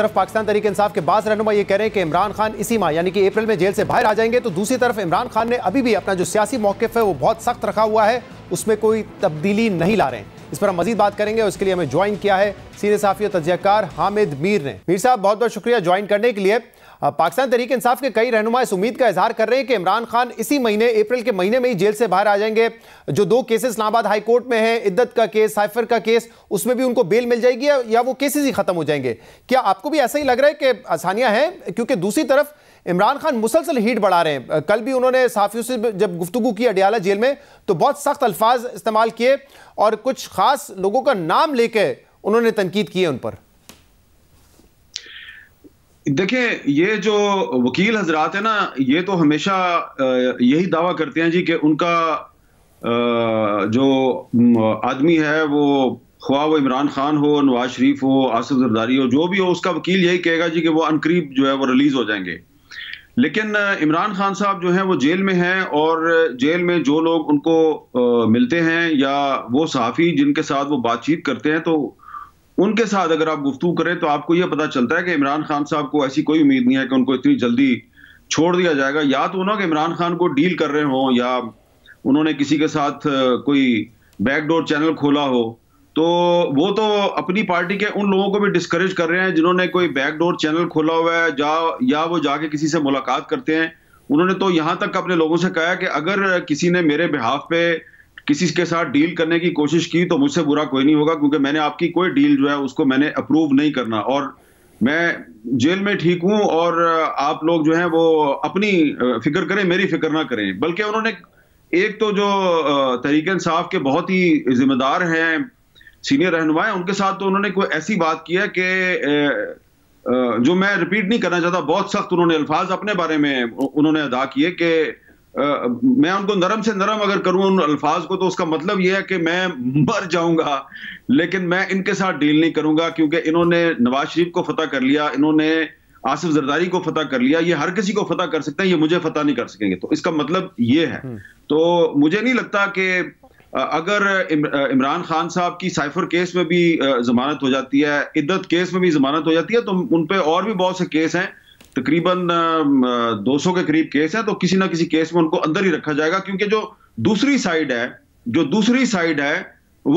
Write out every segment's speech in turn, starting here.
तरफ पाकिस्तान तरीक इंसाफ के बाद रहनुमा ये कह रहे हैं कि इमरान खान इसी माह यानी कि अप्रैल में जेल से बाहर आ जाएंगे तो दूसरी तरफ इमरान खान ने अभी भी अपना जो सियासी मौकफ है वो बहुत सख्त रखा हुआ है उसमें कोई तब्दीली नहीं ला रहे हैं इस पर हम मजीद बात करेंगे उसके लिए हमें ज्वाइन किया है सीनियर साफी तजियाकार हामिद मीर ने मीर साहब बहुत बहुत शुक्रिया ज्वाइन करने के लिए पाकिस्तान तरीके इंसाफ के कई रहनुमा इस उम्मीद का इजहार कर रहे हैं कि इमरान खान इसी महीने अप्रैल के महीने में ही जेल से बाहर आ जाएंगे जो दो केसेस इस्लाबाद हाईकोर्ट में है इद्दत का केस साइफर का केस उसमें भी उनको बेल मिल जाएगी या वो केसेस ही खत्म हो जाएंगे क्या आपको भी ऐसा ही लग रहा है कि आसानियाँ हैं क्योंकि दूसरी तरफ इमरान खान मुसलसल हीट बढ़ा रहे हैं कल भी उन्होंने साफियों से जब गुफ्तु की अडियाला जेल में तो बहुत सख्त अल्फाज इस्तेमाल किए और कुछ ख़ास लोगों का नाम लेके उन्होंने तनकीद की है उन पर देखिए ये जो वकील हजरात है ना ये तो हमेशा यही दावा करते हैं जी कि उनका जो आदमी है वो ख्वा वो इमरान खान हो नवाज शरीफ हो आसिफ जरदारी हो जो भी हो उसका वकील यही कहेगा जी कि वो अनकरीब जो है वो रिलीज हो जाएंगे लेकिन इमरान खान साहब जो हैं वो जेल में हैं और जेल में जो लोग उनको मिलते हैं या वो सहाफ़ी जिनके साथ वो बातचीत करते हैं तो उनके साथ अगर आप गुफ्तू करें तो आपको यह पता चलता है कि इमरान खान साहब को ऐसी कोई उम्मीद नहीं है कि उनको इतनी जल्दी छोड़ दिया जाएगा या तो ना कि इमरान खान को डील कर रहे हों या उन्होंने किसी के साथ कोई बैकडोर चैनल खोला हो तो वो तो अपनी पार्टी के उन लोगों को भी डिस्करेज कर रहे हैं जिन्होंने कोई बैकडोर चैनल खोला हुआ है जा या वो जाके किसी से मुलाकात करते हैं उन्होंने तो यहाँ तक अपने लोगों से कहा कि अगर किसी ने मेरे बिहाफ पे किसी के साथ डील करने की कोशिश की तो मुझसे बुरा कोई नहीं होगा क्योंकि मैंने आपकी कोई डील जो है उसको मैंने अप्रूव नहीं करना और मैं जेल में ठीक हूं और आप लोग जो है वो अपनी फिक्र करें मेरी फिक्र ना करें बल्कि उन्होंने एक तो जो तहरीक इंसाफ के बहुत ही जिम्मेदार हैं सीनियर रहनुमा है उनके साथ तो उन्होंने कोई ऐसी बात की है कि जो मैं रिपीट नहीं करना चाहता बहुत सख्त उन्होंने अल्फाज अपने बारे में उन्होंने अदा किए कि आ, मैं उनको नरम से नरम अगर करूं उन अल्फाज को तो उसका मतलब यह है कि मैं मर जाऊंगा लेकिन मैं इनके साथ डील नहीं करूंगा क्योंकि इन्होंने नवाज शरीफ को फतह कर लिया इन्होंने आसिफ जरदारी को फतह कर लिया ये हर किसी को फतह कर सकते हैं ये मुझे फतह नहीं कर सकेंगे तो इसका मतलब ये है हम्म। तो मुझे नहीं लगता कि अगर इमरान खान साहब की साइफर केस में भी जमानत हो जाती है इद्दत केस में भी जमानत हो जाती है तो उन पर और भी बहुत से केस हैं तकरीबन 200 के करीब केस है तो किसी ना किसी केस में उनको अंदर ही रखा जाएगा क्योंकि जो दूसरी साइड है जो दूसरी साइड है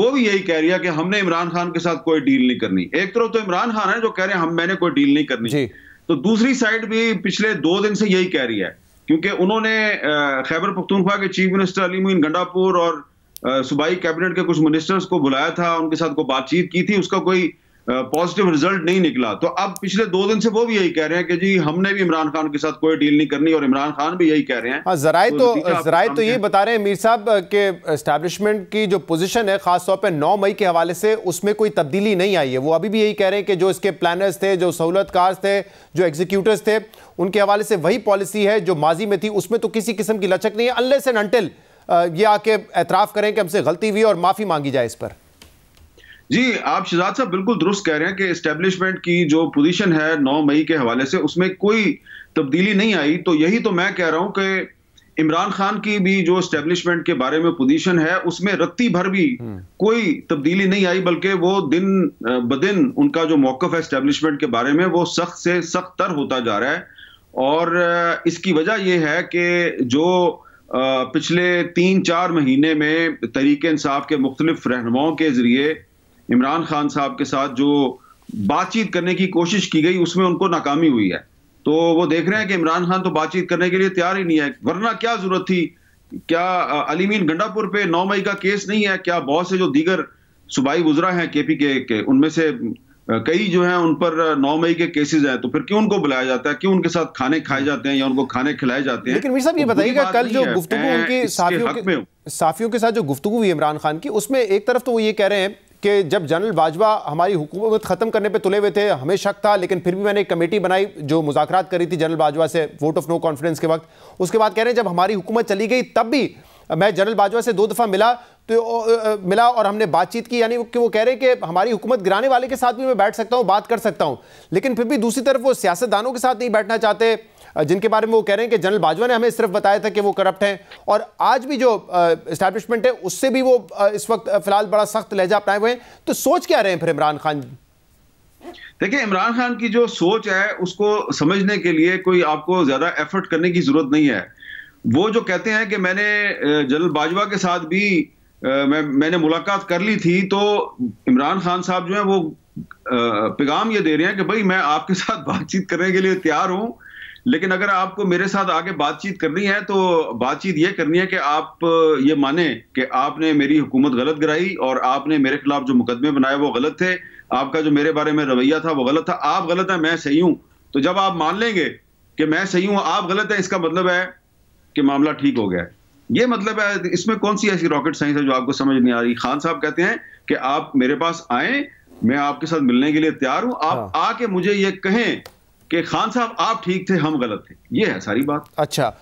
वो भी यही कह रही है कि हमने इमरान खान के साथ कोई डील नहीं करनी एक तरफ तो इमरान खान है जो कह रहे हैं हम मैंने कोई डील नहीं करनी तो दूसरी साइड भी पिछले दो दिन से यही कह रही है क्योंकि उन्होंने खैबर पख्तूनख्वा के चीफ मिनिस्टर अली मोइन गंडापुर और सूबाई कैबिनेट के कुछ मिनिस्टर्स को बुलाया था उनके साथ कोई बातचीत की थी उसका कोई पॉजिटिव रिजल्ट नहीं निकला तो अब पिछले दो दिन से वो भी यही कह रहे हैं कि जी हमने भी इमरान खान के साथ कोई डील नहीं करनी और इमरान खान भी यही कह रहे हैं हाँ जराए तो, तो जराए तो यही बता रहे हैं मीर साहब के एस्टेब्लिशमेंट की जो पोजीशन है खासतौर पर नौ मई के हवाले से उसमें कोई तब्दीली नहीं आई है वो अभी भी यही कह रहे हैं कि जो इसके प्लानर्स थे जो सहूलतकार थे जो एग्जीक्यूटर्स थे उनके हवाले से वही पॉलिसी है जो माजी में थी उसमें तो किसी किस्म की लचक नहीं है अनलेस एंड अनटिल ये आके एतराफ़ करें कि हमसे गलती हुई और माफ़ी मांगी जाए इस पर जी आप शिजाद साहब बिल्कुल दुरुस्त कह रहे हैं कि इस्टेब्लिशमेंट की जो पोजीशन है 9 मई के हवाले से उसमें कोई तब्दीली नहीं आई तो यही तो मैं कह रहा हूं कि इमरान खान की भी जो इस्टेब्लिशमेंट के बारे में पोजीशन है उसमें रत्ती भर भी हम्म। कोई तब्दीली नहीं आई बल्कि वो दिन ब दिन उनका जो मौकफ है इस्टेब्लिशमेंट के बारे में वो सख्त से सख्त तर होता जा रहा है और इसकी वजह यह है कि जो पिछले तीन चार महीने में तरीके इंसाफ के मुख्तलिफ रहनुमाओं के जरिए इमरान खान साहब के साथ जो बातचीत करने की कोशिश की गई उसमें उनको नाकामी हुई है तो वो देख रहे हैं कि इमरान खान तो बातचीत करने के लिए तैयार ही नहीं है वरना क्या जरूरत थी क्या अलीमीन गंडापुर पे नौ मई का केस नहीं है क्या बहुत से जो दीगर सुबाई गुजरा हैं केपी के, के उनमें से कई जो हैं उन पर नौ मई के केसेस हैं तो फिर क्यों उनको बुलाया जाता है क्यों उनके साथ खाने खाए जाते हैं या उनको खाने खिलाए जाते हैं लेकिन साहब ये तो बताइएगा कल जो गुफ्तु उनके साथियों के साथियों के साथ जो गुफ्तु हुई इमरान खान की उसमें एक तरफ तो वो ये कह रहे हैं कि जब जनरल बाजवा हमारी हुकूमत ख़त्म करने पे तुले हुए थे हमें शक था लेकिन फिर भी मैंने एक कमेटी बनाई जो मुजाकरात करी थी जनरल बाजवा से वोट ऑफ नो कॉन्फिडेंस के वक्त उसके बाद कह रहे हैं जब हमारी हुकूमत चली गई तब भी मैं जनरल बाजवा से दो दफ़ा मिला तो मिला और हमने बातचीत की यानी कि वो कह रहे हैं कि हमारी हुकूमत गिराने वाले के साथ भी मैं बैठ सकता हूँ बात कर सकता हूँ लेकिन फिर भी दूसरी तरफ वो सियासतदानों के साथ नहीं बैठना चाहते जिनके बारे में वो कह रहे हैं कि जनरल बाजवा ने हमें सिर्फ बताया था कि वो करप्ट हैं और आज भी जो इस्टेब्लिशमेंट है उससे भी वो इस वक्त फिलहाल बड़ा सख्त लहजा अपनाए हुए हैं तो सोच क्या रहे हैं फिर इमरान खान देखिए इमरान खान की जो सोच है उसको समझने के लिए कोई आपको ज्यादा एफर्ट करने की जरूरत नहीं है वो जो कहते हैं कि मैंने जनरल बाजवा के साथ भी मैं मैंने मुलाकात कर ली थी तो इमरान खान साहब जो है वो पैगाम ये दे रहे हैं कि भाई मैं आपके साथ बातचीत करने के लिए तैयार हूं लेकिन अगर आपको मेरे साथ आगे बातचीत करनी है तो बातचीत ये करनी है कि आप ये माने कि आपने मेरी हुकूमत गलत गिराई और आपने मेरे खिलाफ जो मुकदमे बनाए वो गलत थे आपका जो मेरे बारे में रवैया था वो गलत था आप गलत हैं मैं सही हूँ तो जब आप मान लेंगे कि मैं सही हूँ आप गलत हैं इसका मतलब है कि मामला ठीक हो गया ये मतलब है इसमें कौन सी ऐसी रॉकेट साइंस है जो आपको समझ नहीं आ रही खान साहब कहते हैं कि आप मेरे पास आए मैं आपके साथ मिलने के लिए तैयार हूं आप हाँ। आके मुझे ये कहें कि खान साहब आप ठीक थे हम गलत थे ये है सारी बात अच्छा